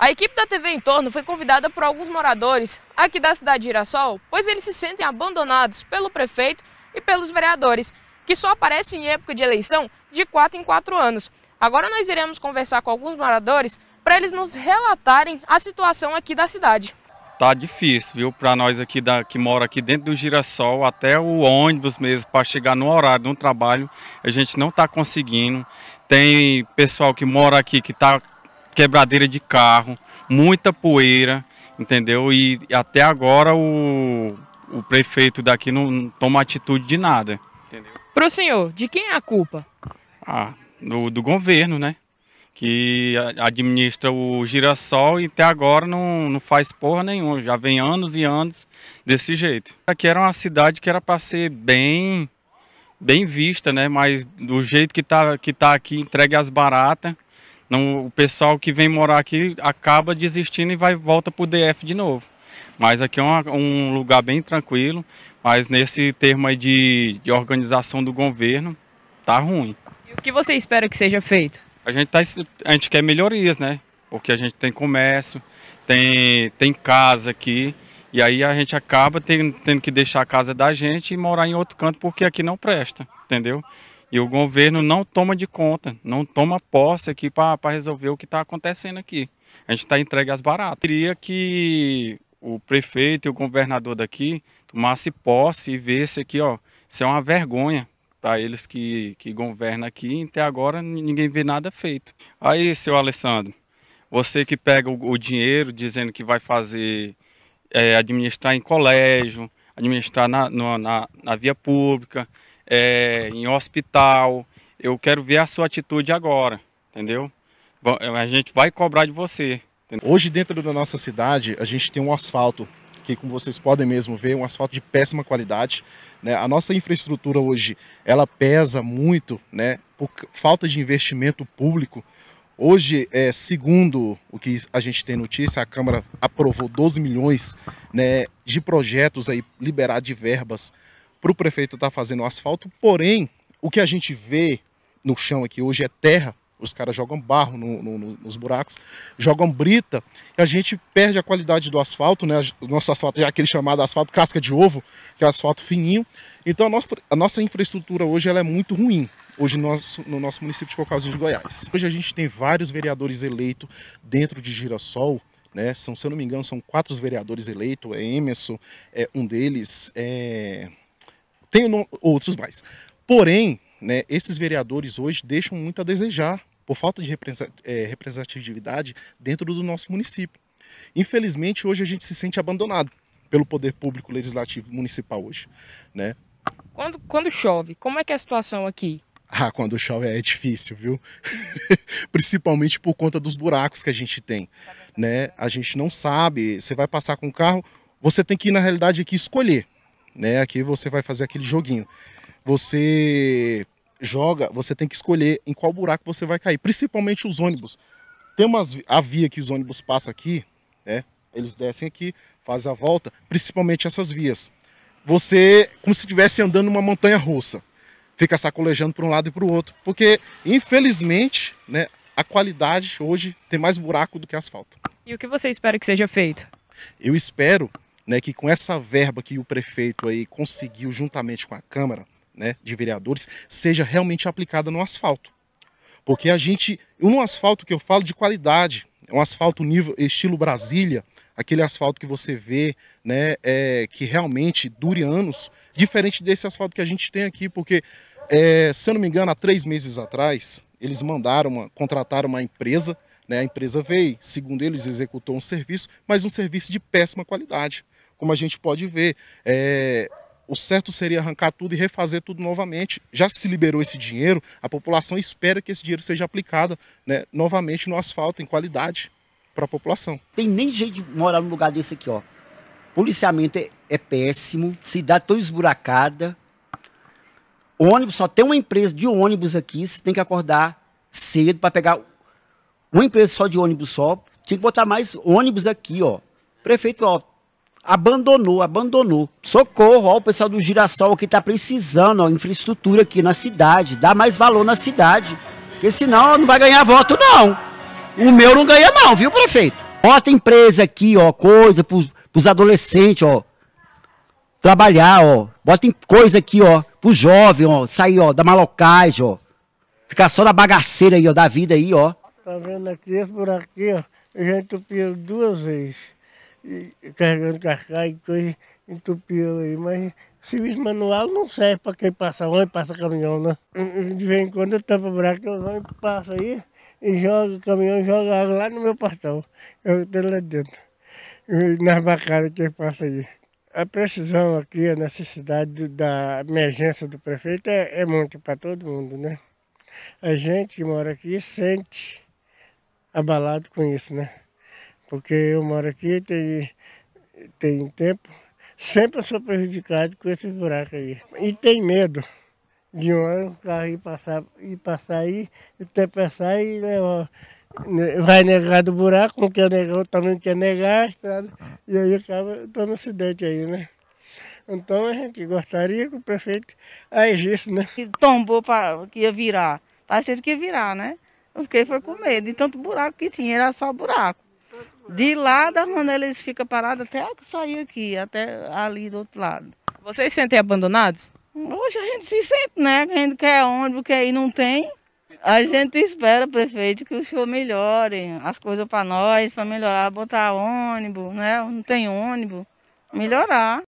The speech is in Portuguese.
A equipe da TV em torno foi convidada por alguns moradores aqui da cidade de deIrassol, pois eles se sentem abandonados pelo prefeito e pelos vereadores, que só aparecem em época de eleição de 4 em 4 anos. Agora nós iremos conversar com alguns moradores para eles nos relatarem a situação aqui da cidade. Tá difícil, viu, para nós aqui da, que mora aqui dentro do Girassol, até o ônibus mesmo para chegar no horário do trabalho, a gente não está conseguindo. Tem pessoal que mora aqui que está quebradeira de carro, muita poeira, entendeu? E até agora o, o prefeito daqui não toma atitude de nada. Para o senhor, de quem é a culpa? Ah, do, do governo, né? Que administra o girassol e até agora não, não faz porra nenhuma. Já vem anos e anos desse jeito. Aqui era uma cidade que era para ser bem bem vista, né? Mas do jeito que está, que tá aqui, entregue as baratas. Não, o pessoal que vem morar aqui acaba desistindo e vai volta para o DF de novo. Mas aqui é uma, um lugar bem tranquilo, mas nesse termo aí de, de organização do governo, tá ruim. E o que você espera que seja feito? A gente, tá, a gente quer melhorias, né? Porque a gente tem comércio, tem, tem casa aqui, e aí a gente acaba tendo, tendo que deixar a casa da gente e morar em outro canto porque aqui não presta, entendeu? E o governo não toma de conta, não toma posse aqui para resolver o que está acontecendo aqui. A gente está entregue às baratas. Teria que o prefeito e o governador daqui tomasse posse e vesse aqui, ó, isso é uma vergonha para eles que, que governam aqui. Até agora ninguém vê nada feito. Aí, seu Alessandro, você que pega o, o dinheiro dizendo que vai fazer, é, administrar em colégio, administrar na, na, na via pública, é, em hospital. Eu quero ver a sua atitude agora, entendeu? É, a gente vai cobrar de você. Entendeu? Hoje, dentro da nossa cidade, a gente tem um asfalto que como vocês podem mesmo ver, um asfalto de péssima qualidade. Né? A nossa infraestrutura hoje, ela pesa muito né? por falta de investimento público. Hoje, é, segundo o que a gente tem notícia, a Câmara aprovou 12 milhões né, de projetos aí, liberar de verbas para o prefeito estar tá fazendo asfalto, porém, o que a gente vê no chão aqui hoje é terra, os caras jogam barro no, no, nos buracos, jogam brita, e a gente perde a qualidade do asfalto, né? O nosso asfalto é aquele chamado asfalto casca de ovo, que é asfalto fininho. Então a nossa, a nossa infraestrutura hoje ela é muito ruim. Hoje no nosso, no nosso município de Cocalzinho de Goiás. Hoje a gente tem vários vereadores eleitos dentro de Girassol, né? São, se eu não me engano, são quatro vereadores eleitos, é Emerson, é um deles, é tenho outros mais. Porém, né, esses vereadores hoje deixam muito a desejar por falta de é, representatividade dentro do nosso município. Infelizmente, hoje a gente se sente abandonado pelo poder público legislativo municipal hoje, né? Quando, quando chove, como é que é a situação aqui? Ah, quando chove é difícil, viu? Principalmente por conta dos buracos que a gente tem, né? A gente não sabe, você vai passar com o carro, você tem que, na realidade, aqui escolher né? Aqui você vai fazer aquele joguinho. Você joga, você tem que escolher em qual buraco você vai cair, principalmente os ônibus. Tem umas a via que os ônibus passam aqui, né? Eles descem aqui, fazem a volta, principalmente essas vias. Você como se estivesse andando numa montanha russa. Fica sacolejando para um lado e para o outro, porque infelizmente, né, a qualidade hoje tem mais buraco do que asfalto. E o que você espera que seja feito? Eu espero né, que com essa verba que o prefeito aí conseguiu juntamente com a Câmara né, de Vereadores seja realmente aplicada no asfalto. Porque a gente, um asfalto que eu falo de qualidade, é um asfalto nível estilo Brasília, aquele asfalto que você vê, né, é, que realmente dure anos, diferente desse asfalto que a gente tem aqui, porque, é, se eu não me engano, há três meses atrás, eles mandaram, uma, contrataram uma empresa, né, a empresa veio, segundo eles, executou um serviço, mas um serviço de péssima qualidade como a gente pode ver. É, o certo seria arrancar tudo e refazer tudo novamente. Já se liberou esse dinheiro, a população espera que esse dinheiro seja aplicado né, novamente no asfalto, em qualidade, para a população. Tem nem jeito de morar num lugar desse aqui, ó. Policiamento é, é péssimo, cidade toda esburacada. Ônibus, só tem uma empresa de ônibus aqui, você tem que acordar cedo para pegar uma empresa só de ônibus só. Tinha que botar mais ônibus aqui, ó. Prefeito, ó, Abandonou, abandonou. Socorro, ó, o pessoal do Girassol que tá precisando, ó, infraestrutura aqui na cidade. Dá mais valor na cidade. Porque senão não vai ganhar voto, não. O meu não ganha, não, viu, prefeito? Bota empresa aqui, ó, coisa pros, pros adolescentes, ó. Trabalhar, ó. Bota coisa aqui, ó, pro jovem, ó. Sair, ó, da malocagem, ó. Ficar só na bagaceira aí, ó, da vida aí, ó. Tá vendo aqui, esse buraquinho, a gente duas vezes carregando cascalho e coisa, entupiu aí, mas serviço manual não serve para quem passa ônibus, e passa caminhão, né? De vez em quando eu tampo o buraco, eu vou e passo aí e joga o caminhão, joga água lá no meu portão. Eu tenho lá dentro, e nas bacanas que passa aí. A precisão aqui, a necessidade da emergência do prefeito é, é muito para todo mundo, né? A gente que mora aqui sente abalado com isso, né? porque eu moro aqui, tem, tem tempo, sempre sou prejudicado com esses buracos aí. E tem medo de um ano o carro ir passar, ir passar aí, e tropeçar e levar. Né, vai negar do buraco, um quer negar, também quer negar a estrada, e aí acaba dando acidente aí, né? Então a gente gostaria que o prefeito agisse, né? Que tombou para que ia virar. parece tá que ia virar, né? Porque foi com medo. E tanto buraco que tinha, era só buraco. De lá da Ronela eles ficam parados até sair aqui, até ali do outro lado. Vocês sentem abandonados? Hoje a gente se sente, né? A gente quer ônibus, quer ir, não tem. A gente espera, prefeito, que o senhor melhore as coisas para nós, para melhorar, botar ônibus, né? Não tem ônibus, melhorar.